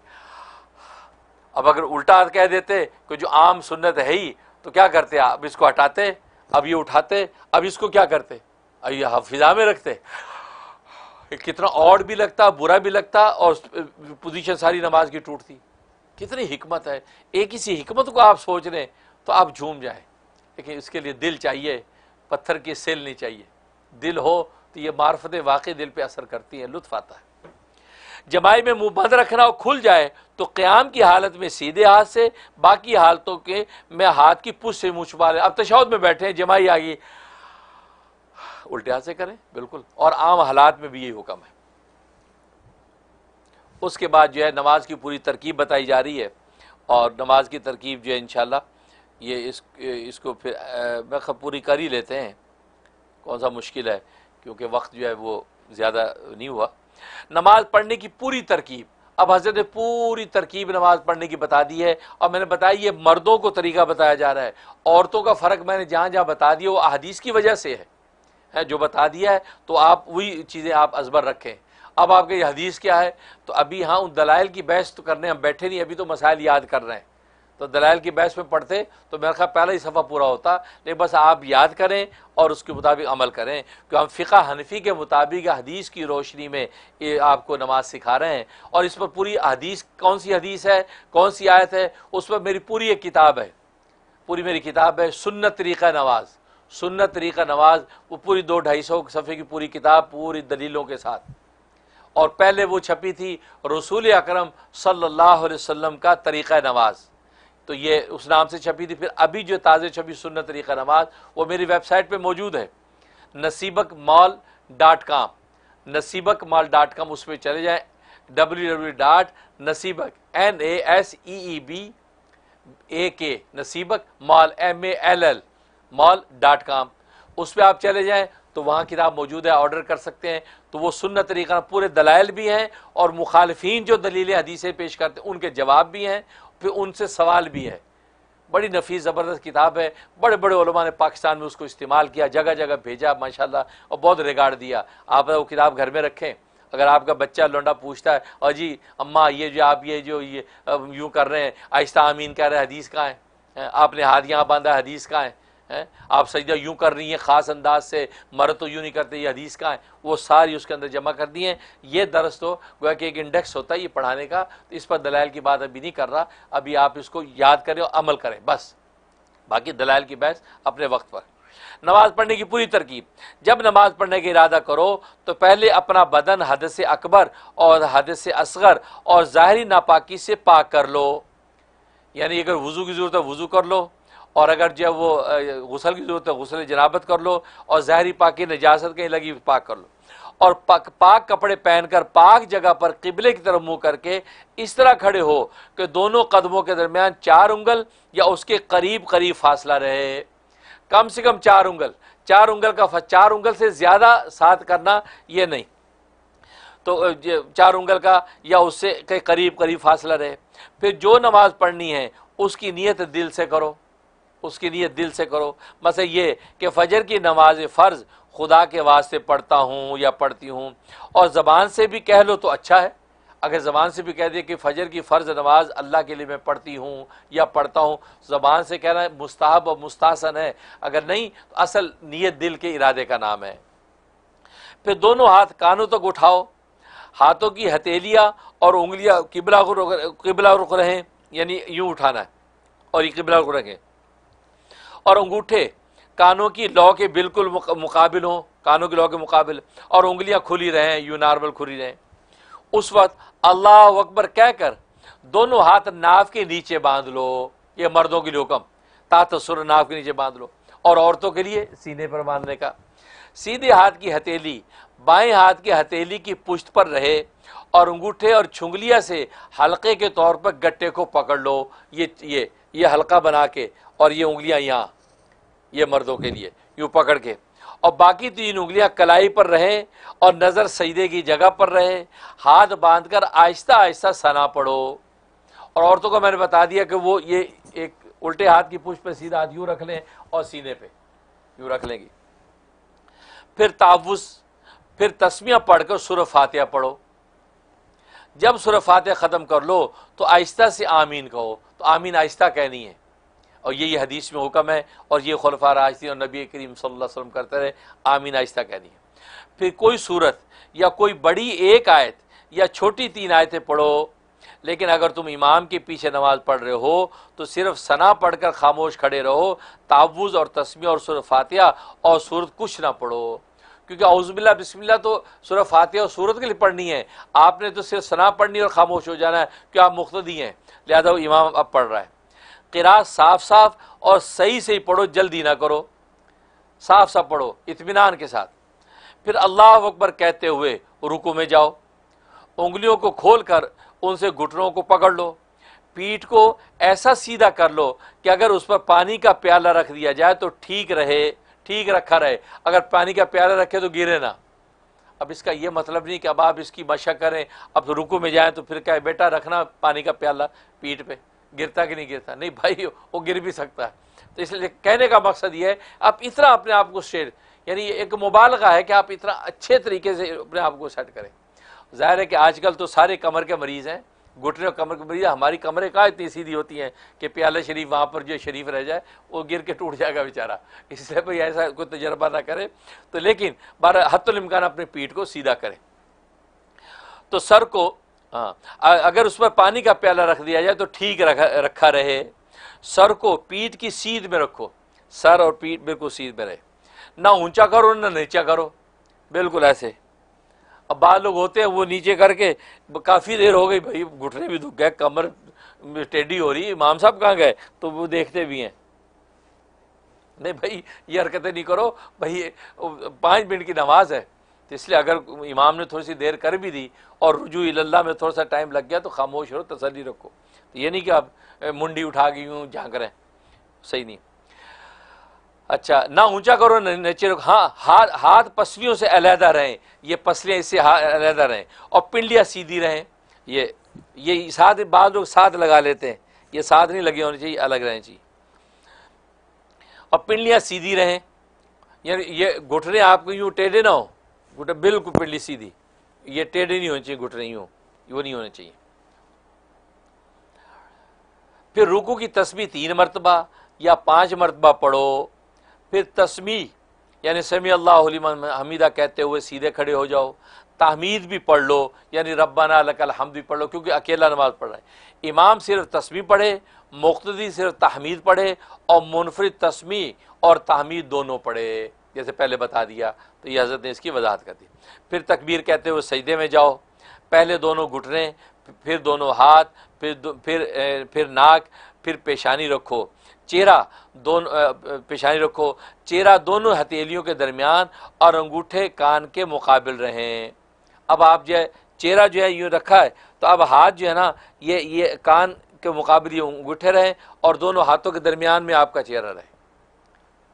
अब अगर उल्टा कह देते कि जो आम सुन्नत है ही तो क्या करते अब इसको हटाते अब ये उठाते अब इसको क्या करते अब ये हफिजा में रखते कितना और भी लगता बुरा भी लगता और पोजीशन सारी नमाज की टूटती कितनी हिकमत है एक ही सी हिकमत को आप सोच लें तो आप झूम जाए लेकिन इसके लिए दिल चाहिए पत्थर की सेल नहीं चाहिए दिल हो तो ये मार्फत वाकई दिल पे असर करती हैं लुत्फ आता है जमाई में मुंह बंद रखना और खुल जाए तो क़्याम की हालत में सीधे हाथ से बाकी हालतों के मैं हाथ की पुश से मुँह छुपा लें अब तशाद में बैठे हैं जमाई आ गई उल्टे हाथ से करें बिल्कुल और आम हालात में भी यही हुक्म है उसके बाद जो है नमाज की पूरी तरकीब बताई जा रही है और नमाज की तरकीब जो है इन ये इस इसको फिर मैं पूरी कर ही लेते हैं कौन सा मुश्किल है क्योंकि वक्त जो है वो ज़्यादा नहीं हुआ नमाज पढ़ने की पूरी तरकीब अब हजरत ने पूरी तरकीब नमाज पढ़ने की बता दी है और मैंने बताया ये मर्दों को तरीका बताया जा रहा है औरतों का फ़र्क मैंने जहाँ जहाँ बता दिया वो अहदीस की वजह से है है जो बता दिया है तो आप वही चीज़ें आप अजबर रखें अब आपके हदीस क्या है तो अभी हाँ उन दलाइल की बहस तो करने हम बैठे नहीं अभी तो मसाइल याद कर रहे हैं तो दलाल की बहस में पढ़ते तो मेरा ख्याल पहला ही सफ़ा पूरा होता लेकिन बस आप याद करें और उसके मुताबिक अमल करें कि हम फ़िका हनफी के मुताबिक हदीस की रोशनी में ये आपको नमाज सिखा रहे हैं और इस पर पूरी हदीस कौन सी हदीस है कौन सी आयत है उस पर मेरी पूरी एक किताब है पूरी मेरी किताब है सुन्नत तरीक़ा नवाज़ सुन्नत तरीक़ा नवाज़ वो पूरी दो ढाई सौ सफ़े की पूरी किताब पूरी दलीलों के साथ और पहले वो छपी थी रसूल अक्रम सल्ला वसम का तरीक़ा नवाज़ तो ये उस नाम से छपी थी फिर अभी जो ताज़े छपी सुन्नत तरीका नमाज वो मेरी वेबसाइट पे मौजूद है नसीबक मॉल डॉट काम नसीबक मॉल डॉट कॉम उस पर चले जाएँ W W dot Naseebak N A S E E B A K Naseebak mall M A L L mall dot com उस पर आप चले जाएँ तो वहाँ किताब मौजूद है ऑर्डर कर सकते हैं तो वो सुन्नत तरीक़ा पूरे दलाइल भी हैं और मुखालफी जो दलीलें हदीसें पेश करते हैं उनके जवाब भी हैं पे उनसे सवाल भी है बड़ी नफीस ज़बरदस्त किताब है बड़े बड़े उलमा ने पाकिस्तान में उसको इस्तेमाल किया जगह जगह भेजा माशाल्लाह और बहुत रिगार्ड दिया आप वो किताब घर में रखें अगर आपका बच्चा लोंडा पूछता है और जी अम्मा ये जो आप ये जो ये यूँ कर रहे हैं आहिस्ता आमीन कह रहे हैं हदीस कहाँ है आपने हाथ यहाँ बांधा हदीस कहाँ है है आप सजदा यूँ कर रही हैं ख़ास अंदाज से मर तो यूँ नहीं करते ये हदीस का है वो सारी उसके अंदर जमा कर दिए हैं ये दरस तो गोया कि एक इंडेक्स होता है ये पढ़ाने का तो इस पर दलाल की बात अभी नहीं कर रहा अभी आप इसको याद करें और अमल करें बस बाकी दलाल की बहस अपने वक्त पर नमाज़ पढ़ने की पूरी तरकीब जब नमाज़ पढ़ने का इरादा करो तो पहले अपना बदन हद से अकबर और हद से असगर और ज़ाहरी नापाकी से पाक कर लो यानी अगर वज़ू की ज़रूरत है वज़ू कर लो और अगर जो वो गसल की ज़रूरत है गसल जनाबत कर लो और ज़ाहरी पाकि नजाजत कहीं लगी पाक कर लो और पाक, पाक कपड़े पहनकर पाक जगह पर किबले की तरफ मुंह करके इस तरह खड़े हो कि दोनों कदमों के दरमियान चार उंगल या उसके करीब करीब फासला रहे कम से कम चार उंगल चार उंगल का चार उंगल से ज़्यादा साथ करना ये नहीं तो चार उंगल का या उससे के करीब करीब फासला रहे फिर जो नमाज़ पढ़नी है उसकी नीयत दिल से करो उसकी नीयत दिल से करो बस ये कि फजर की नमाज फ़र्ज़ खुदा के वास्ते पढ़ता हूँ या पढ़ती हूँ और ज़बान से भी कह लो तो अच्छा है अगर ज़बान से भी कह दिए कि फ़जर की फ़र्ज़ नमाज अल्लाह के लिए मैं पढ़ती हूँ या पढ़ता हूँ ज़बान से कहना मुस्ताहब और मुस्तासन है अगर नहीं तो असल नीयत दिल के इरादे का नाम है फिर दोनों हाथ कानों तक उठाओ हाथों की हथेलियाँ और उंगलियाँ किबला किबला रुक रहें यानी यूँ उठाना है और ये किबला रुक रखें और अंगूठे कानों की लौ के बिल्कुल मुकाबिल हों कानों की लौ के मुकाबिल और उंगलियां खुली रहें यू नॉर्मल खुली रहें उस वक्त अल्लाह अकबर कहकर दोनों हाथ नाव के नीचे बांध लो ये मर्दों के लिए हुक्म तातसुर नाव के नीचे बांध लो और औरतों के लिए सीने पर बांधने का सीधे हाथ की हथेली बाएं हाथ की हथेली की पुश्त पर रहे और अंगूठे और छुंगलिया से हल्के के तौर पर गट्टे को पकड़ लो ये ये ये हल्का बना के और ये उंगलियां यहां ये मर्दों के लिए यूं पकड़ के और बाकी तीन तो उंगलियां कलाई पर रहें और नज़र सईदे की जगह पर रहे हाथ बांध कर आहिस्ता आहिस्ता सना पढ़ो और औरतों को मैंने बता दिया कि वो ये एक उल्टे हाथ की पुष्प पे सीधा हाथ यूं रख लें और सीने पे यूं रख लेंगी फिर तावुस फिर तस्मिया पढ़कर सुर फातिया पढ़ो जब सुर फातिया ख़त्म कर लो तो आहिस्ता से आमीन कहो तो आमीन आहिस्ता कहनी है और ये ये हदीस में हुक्म है और ये खलफा राजदी और नबी करीम वसल्लम करते रहे आमीन आहिस्ता कहनी है फिर कोई सूरत या कोई बड़ी एक आयत या छोटी तीन आयतें पढ़ो लेकिन अगर तुम इमाम के पीछे नमाज पढ़ रहे हो तो सिर्फ सना पढ़कर खामोश खड़े रहो तावुज़ और तस्मी और सूर फातिया और सूरत कुछ ना पढ़ो क्योंकि अउजबिल्ला बिस्मिल्ला तो सूर फातिहा और सूरत के लिए पढ़नी है आपने तो सिर्फ सना पढ़नी और खामोश हो जाना है कि आप मुख्तदी हैं लिहाजा वो इमाम अब पढ़ रहा है किरात साफ साफ और सही से ही पढ़ो जल्दी ना करो साफ साफ पढ़ो इतमान के साथ फिर अल्लाह अकबर कहते हुए रुकू में जाओ उंगलियों को खोल कर उनसे घुटनों को पकड़ लो पीठ को ऐसा सीधा कर लो कि अगर उस पर पानी का प्याला रख दिया जाए तो ठीक रहे ठीक रखा रहे अगर पानी का प्याला रखे तो गिरे ना अब इसका यह मतलब नहीं कि अब आप इसकी मशक करें अब तो रुकू में जाएं तो फिर क्या बेटा रखना पानी का प्याला पीठ पे गिरता कि नहीं गिरता नहीं भाई वो गिर भी सकता है तो इसलिए कहने का मकसद ये है आप इतना अपने आप को शेड यानी एक का है कि आप इतना अच्छे तरीके से अपने आप को सेट करें जाहिर है कि आजकल तो सारे कमर के मरीज़ हैं घुटने और कमर के मरीज हमारी कमरे का इतनी सीधी होती हैं कि प्याला शरीफ वहाँ पर जो शरीफ रह जाए वो गिर के टूट जाएगा बेचारा इसलिए भाई ऐसा कोई तजर्बा ना करे तो लेकिन बारह हतुलमकान अपने पीठ को सीधा करें तो सर को हाँ अगर उस पर पानी का प्याला रख दिया जाए तो ठीक रखा रखा रहे सर को पीठ की सीध में रखो सर और पीठ बिल्कुल सीध में रहे ना ऊंचा करो ना नीचा करो बिल्कुल ऐसे अब बाल लोग होते हैं वो नीचे करके काफ़ी देर हो गई भाई घुटने भी दुख गए कमर टेढ़ी हो रही इमाम साहब कहाँ गए तो वो देखते भी हैं नहीं भाई ये हरकतें नहीं करो भाई पाँच मिनट की नमाज है तो इसलिए अगर इमाम ने थोड़ी सी देर कर भी दी और रुजू अल्लाह में थोड़ा सा टाइम लग गया तो खामोश रहो तसली रखो तो ये नहीं कि आप मुंडी उठा गई हूँ झाँक रहे सही नहीं अच्छा ना ऊंचा करो ना नीचे रखो हाँ हाथ हाथ पसलियों से अलहदा रहें ये पसलियाँ इससे अलहदा रहें और पिंडियाँ सीधी रहें ये ये साथ बाद लोग साथ लगा लेते हैं ये साथ नहीं लगे होने चाहिए अलग रहें चाहिए और पिंडलियाँ सीधी रहें यानी ये घुटने आपको यूँ टेढ़े ना हो घुट बिल्कुल पिंडली सीधी ये टेढ़े नहीं होने चाहिए घुट नहीं हो वो नहीं होने चाहिए फिर रुकू की तस्वीर तीन मरतबा या पांच मरतबा पढ़ो फिर तस्मी यानी समी अल्लाह हमीदा कहते हुए सीधे खड़े हो जाओ तहमीद भी पढ़ लो यानी रब्बाना लकल हम भी पढ़ लो क्योंकि अकेला नमाज पढ़ रहा है इमाम सिर्फ तस्वीर पढ़े मुख्तदी सिर्फ तहमीद पढ़े और मुनफरद तस्मी और तहमीद दोनों पढ़े जैसे पहले बता दिया तो ये हज़रत ने इसकी वजाहत कर दी फिर तकबीर कहते हुए सजदे में जाओ पहले दोनों घुटने फिर दोनों हाथ फिर फिर फिर नाक फिर पेशानी रखो चेहरा दोनों पेशानी रखो चेहरा दोनों हथेलियों के दरमियान और अंगूठे कान के मुकाबिल रहें अब आप जो है चेहरा जो है यूँ रखा है तो अब हाथ जो है ना ये ये कान के मुकाबले ये अंगूठे रहें और दोनों हाथों के दरमियान में आपका चेहरा रहे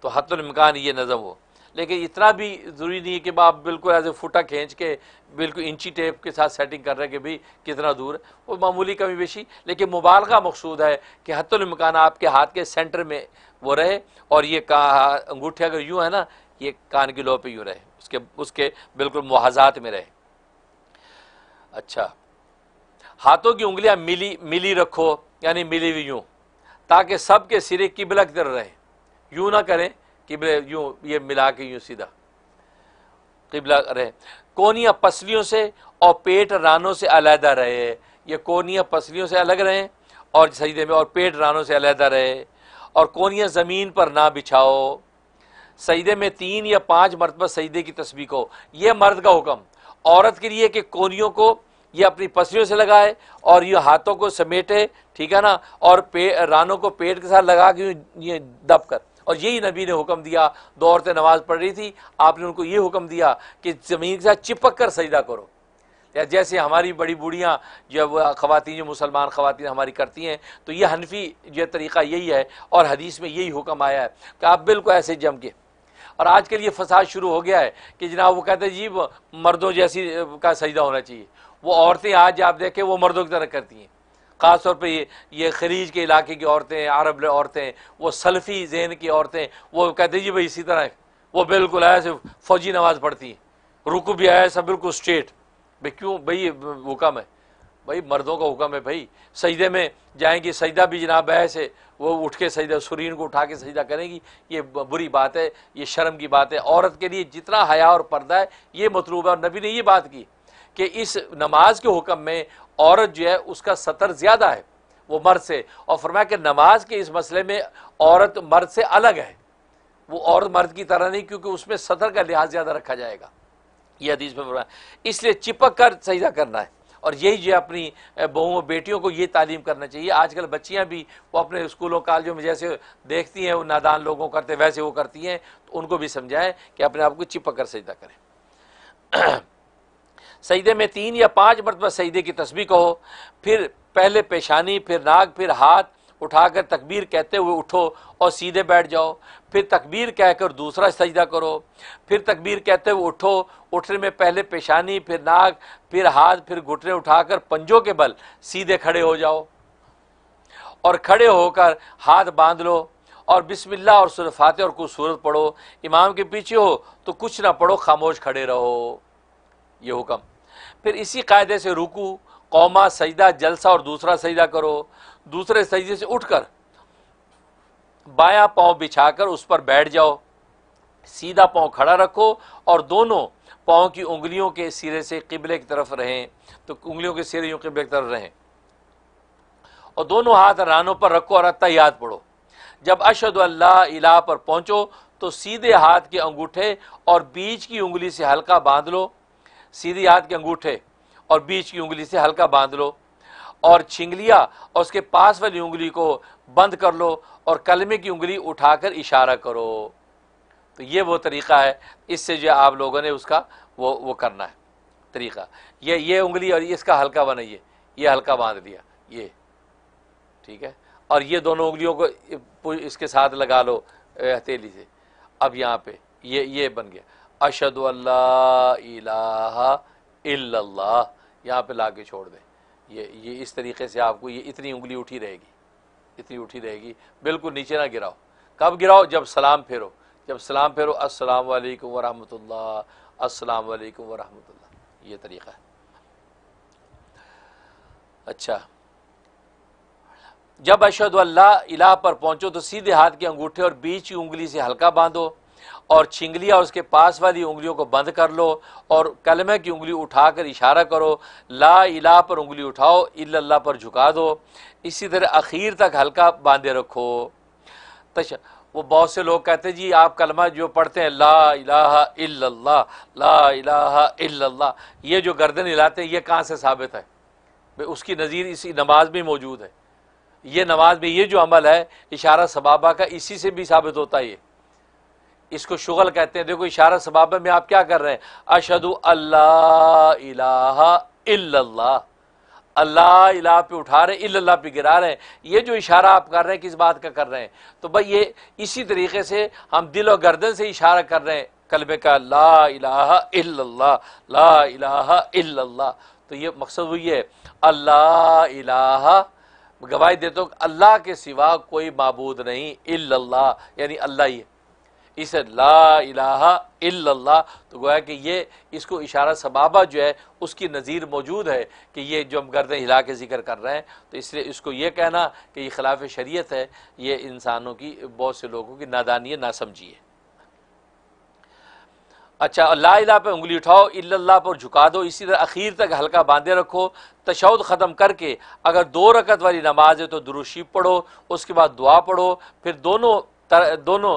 तो हतुलमकान ये नज़म हो लेकिन इतना भी ज़रूरी नहीं है कि आप बिल्कुल एज ए फुटा खींच के बिल्कुल इंची टेप के साथ सेटिंग कर रहे हैं कि भाई कितना दूर है वो मामूली कमी बेशी लेकिन का मकसूद है कि हतुलमकान आपके हाथ के सेंटर में वो रहे और ये कहा अंगूठे अगर यूँ है ना ये कान की लो पर यूँ रहे उसके उसके बिल्कुल मुहाजात में रहे अच्छा हाथों की उंगलियाँ मिली मिली रखो यानी मिली हुई यूँ ताकि सबके सिरे किबला की तरह रहें यूँ ना करें किबले यूँ ये मिला के यूँ सीधा किबला रहे कोनिया पसलियों से और पेट रानों से अलहदा रहे ये कोनिया पसलियों से अलग रहें और सजदे में और पेट रानों से अलहदा रहे और कोनिया ज़मीन पर ना बिछाओ सजदे में तीन या पाँच मरतबा सजदे की तस्वीर को यह मर्द का हुक्म औरत के लिए कि कोनियों को ये अपनी पसलियों से लगाए और ये हाथों को समेटे ठीक है ना और पे रानों को पेट के साथ लगा के दब कर और यही नबी ने हुक्म दिया दो औरतें नमाज पढ़ रही थी आपने उनको ये हुक्म दिया कि ज़मीन के साथ चिपक कर सजदा करो या जैसे हमारी बड़ी बूढ़ियाँ जो ख़वान जो मुसलमान ख़वान हमारी करती हैं तो ये हनफी जो तरीक़ा यही है और हदीस में यही हुक्म आया है कि आप बिल्कुल ऐसे जम के और आजकल ये फसाद शुरू हो गया है कि जनाब वो कहते हैं जी मर्दों जैसी का सजदा होना चाहिए वो औरतें आज आप देखें वो मर्दों की तरह करती हैं ख़ास तौर पे ये ये खरीज के इलाके की औरतें अरब औरतें वो सल्फ़ी जहन की औरतें वो कहते हैं जी भाई इसी तरह वो बिल्कुल आया से फ़ौजी नमाज़ पढ़ती हैं रुक भी आया सब बिल्कुल स्ट्रेट भाई क्यों भाई हुक्म है भाई मर्दों का हुक्म है भाई सजदे में जाएंगी सजदा भी जनाब बहस है वो उठ के सजदा सुरीन को उठा के सजदा करेंगी ये बुरी बात है ये शर्म की बात है औरत के लिए जितना हया और पर्दा है ये मतलूब है और नबी ने ये बात की कि इस नमाज के हुक्म में औरत जो है उसका सतर ज़्यादा है वो मर्द से और फरमाया कि नमाज के इस मसले में औरत मर्द से अलग है वो औरत मर्द की तरह नहीं क्योंकि उसमें सतर का लिहाज ज़्यादा रखा जाएगा यह हदीस में फरमाया इसलिए चिपक कर सजदा करना है और यही जो अपनी बहुओं बेटियों को ये तालीम करना चाहिए आजकल बच्चियाँ भी वो अपने स्कूलों कॉलेजों में जैसे देखती हैं वो नादान लोगों करते वैसे वो करती हैं तो उनको भी समझाएं कि अपने आप को चिपक कर सजदा करें सईदे में तीन या पाँच मरतबा सईदे की तस्वीर कहो फिर पहले पेशानी फिर नाक फिर हाथ उठाकर तकबीर कहते हुए उठो और सीधे बैठ जाओ फिर तकबीर कहकर दूसरा सजदा करो फिर तकबीर कहते हुए उठो उठने में पहले पेशानी फिर नाक फिर हाथ फिर घुटने उठाकर पंजों के बल सीधे खड़े हो जाओ और खड़े होकर हाथ बांध लो और बिस्मिल्लाह और सुरफाते और कुछ सूरत पढ़ो इमाम के पीछे हो तो कुछ ना पढ़ो खामोश खड़े रहो ये हुक्म फिर इसी कायदे से रुकू कौमा सजदा जलसा और दूसरा सजदा करो दूसरे सजदे से उठ कर बाया पाँव बिछाकर उस पर बैठ जाओ सीधा पाँव खड़ा रखो और दोनों पाँव की उंगलियों के सिरे से किबले की तरफ रहें तो उंगलियों के सिरे यूँ किबले की तरफ रहें और दोनों हाथ रानों पर रखो और याद पढ़ो जब अशद अल्लाह इला पर पहुँचो तो सीधे हाथ के अंगूठे और बीच की उंगली से हल्का बांध लो सीधी हाथ के अंगूठे और बीच की उंगली से हल्का बांध लो और छिंगलिया और उसके पास वाली उंगली को बंद कर लो और कलमे की उंगली उठाकर इशारा करो तो ये वो तरीका है इससे जो आप लोगों ने उसका वो वो करना है तरीका ये ये उंगली और इसका हल्का बनाइए ये हल्का बांध लिया ये ठीक है और ये दोनों उंगलियों को इसके साथ लगा लो हथेली से अब यहाँ पे ये ये बन गया अशद अल्लाह यहाँ पे ला के छोड़ दें ये ये इस तरीके से आपको ये इतनी उंगली उठी रहेगी इतनी उठी रहेगी बिल्कुल नीचे ना गिराओ कब गिराओ जब सलाम फेरो जब सलाम फेरो अस्सलाम वालेकुम व रहमतुल्लाह अस्सलाम वालेकुम व रहमतुल्लाह ये तरीका है अच्छा जब अशद अल्लाह इला पर पहुंचो तो सीधे हाथ के अंगूठे और बीच की उंगली से हल्का बांधो और छिंगलिया उसके पास वाली उंगलियों को बंद कर लो और कलमे की उंगली उठाकर इशारा करो ला इला पर उंगली उठाओ इल्ला पर झुका दो इसी तरह अखीर तक हल्का बांधे रखो तश वो बहुत से लोग कहते हैं जी आप कलमा जो पढ़ते हैं ला इलाहा इल्लल्लाह ला इलाहा ये जो गर्दन हिलाते हैं ये कहाँ से साबित है भाई उसकी नज़ीर इसी नमाज में मौजूद है ये नमाज में ये जो अमल है इशारा सबाबा का इसी से भी साबित होता है ये इसको शुगल कहते हैं देखो इशारा सबाब में आप क्या कर रहे हैं अशदु अल्लाह इलाहा अल्लाह इला पे उठा रहे हैं इल्ला पे गिरा रहे हैं ये जो इशारा आप कर रहे हैं किस बात का कर रहे हैं तो भाई ये इसी तरीके से हम दिल और गर्दन से इशारा कर रहे हैं कलबे का ला इलाहा इल्लल्लाह ला इलाहा इल्लल्लाह तो ये मकसद हुई है अल्लाह इलाहा गवाही देते हो अल्लाह के सिवा कोई मबूद नहीं इल्लल्लाह यानी अल्लाह ही है इसे ला इलाहा इल्लल्लाह तो गोया कि ये इसको इशारा सबाबा जो है उसकी नज़ीर मौजूद है कि ये जो हम गर्दें हिला के जिक्र कर रहे हैं तो इसलिए इसको ये कहना कि ये खिलाफ शरीयत है ये इंसानों की बहुत से लोगों की नादानी ना समझी है अच्छा ला इला पर उंगली उठाओ इल्ला पर झुका दो इसी तरह अखीर तक हल्का बांधे रखो तशद ख़त्म करके अगर दो रकत वाली नमाज है तो दुरुशी पढ़ो उसके बाद दुआ पढ़ो फिर दोनों दोनों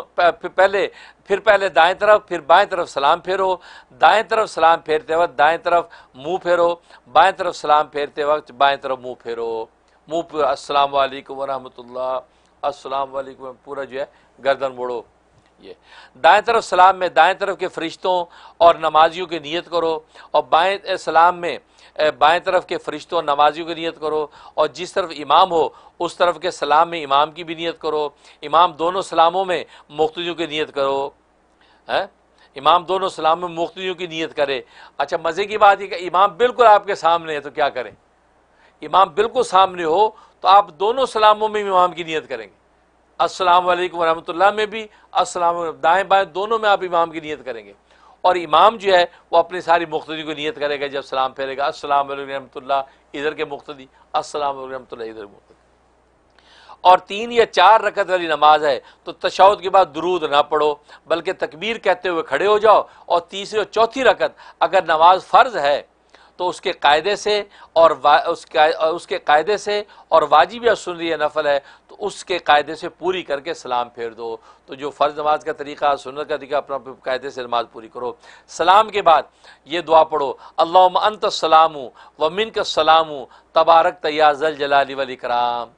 पहले फिर पहले दाएं तरफ फिर बाएं तरफ सलाम फेरो दाएं तरफ सलाम फेरते वक्त दाएं तरफ मुंह फेरो बाएं तरफ सलाम फेरते वक्त बाएं तरफ मुंह फेरो मुंह अस्सलाम वालेकुम वरहमतुल्लाह अस्सलाम वालेकुम पूरा जो है गर्दन मोड़ो ये दाएं तरफ सलाम में दाएं तरफ के फरिश्तों और नमाजियों की नीयत करो और बाएं सलाम में बाएं तरफ के फरिश्तों और नमाजियों की नीयत करो और जिस तरफ इमाम हो उस तरफ के सलाम में इमाम की भी नीयत करो इमाम दोनों सलामों में मुख्तियों की नीयत करो हैं इमाम दोनों सलाम में मुख्तियों की नीयत करे अच्छा मज़े की बात है इमाम बिल्कुल आपके सामने है तो क्या करें इमाम बिल्कुल सामने हो तो आप दोनों सलामों में इमाम की नीयत करेंगे असलम वालेकुम में भी असल दाएँ बाएँ दोनों में आप इमाम की नीयत करेंगे और इमाम जो है वो अपनी सारी मुख्तदी को नीयत करेगा जब सलाम फेरेगा अस्सलाम वालेकुम इधर के मुख्तदी असल वालेकुम रहमतुल्लाह इधर मुख्तदी और तीन या चार रकत वाली नमाज है तो तशाद के बाद दरूद ना पढ़ो बल्कि तकबीर कहते हुए खड़े हो जाओ और तीसरी और चौथी रकत अगर नमाज फ़र्ज है तो उसके कायदे से और उसके कायदे से और वाजिब या सुन रही नफल है उसके कायदे से पूरी करके सलाम फेर दो तो जो फ़र्ज़ नमाज का तरीका सुनत का तरीका अपना कायदे से नमाज पूरी करो सलाम के बाद ये दुआ पढ़ो अल्लाह अंत सलाम व मिन का सलाम तबारक तयाजल जलाली वली कराम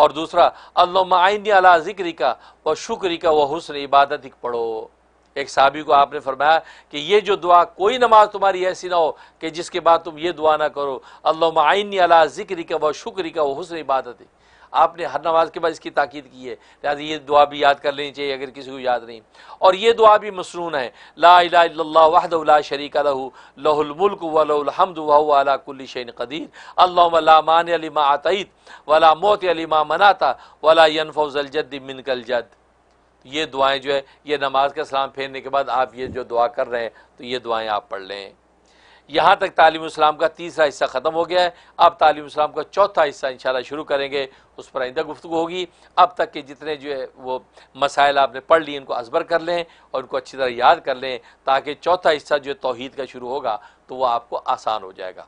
और दूसरा अल्लाइन अला ज़िक्री का व शुक्री का व हसन इबादत पढ़ो एक साहबी को आपने फरमाया कि ये जो दुआ कोई नमाज तुम्हारी ऐसी ना हो कि जिसके बाद तुम ये दुआ ना करो अल्लाइन अला ज़िक्री का व शुक्री का व हसन इबादत आपने हर नमाज के बाद इसकी ताकीद की है लिहाजा ये दुआ भी याद कर लेनी चाहिए अगर किसी को याद नहीं और ये दुआ भी मसरून है ला लाहदला शरीक लहू लहुलमुल्क वलहमद वाकुल्ल शन कदीर अल्लामान अलीमा आतईद वला मोत अली अलीमा मनाता वला जद मिनकल जद ये दुआएँ जो है ये नमाज का सलाम फेरने के बाद आप ये जो दुआ कर रहे हैं तो ये दुआएँ आप पढ़ लें यहाँ तक तालीम इस्लाम का तीसरा हिस्सा ख़त्म हो गया है अब तालीम इस्लाम का चौथा हिस्सा इन शाला शुरू करेंगे उस पर आइंदा गुफ्तु होगी अब तक के जितने जो है वो मसाइल आपने पढ़ लिए उनको असबर कर लें और उनको अच्छी तरह याद कर लें ताकि चौथा हिस्सा जो है तोहहीद का शुरू होगा तो वह आपको आसान हो जाएगा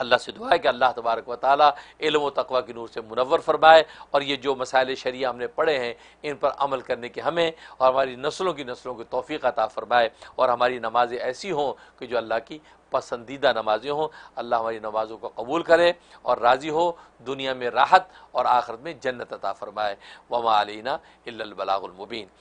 अल्लाह से दुआ है कि अल्लाह तबारक व ताली व तकवा के नूर से मुनवर फरमाए और ये जो मसाइल शरिया हमने पढ़े हैं इन पर अमल करने के हमें और हमारी नस्लों की नस्लों की तोफ़ी अता फरमाए और हमारी नमाज़ें ऐसी हों कि जो अल्लाह की पसंदीदा नमाजें हों अल्लाह हमारी नमाज़ों को कबूल करे और राज़ी हो दुनिया में राहत और आखिरत में जन्नत अता फरमाए वमा अलना अलबलामबीन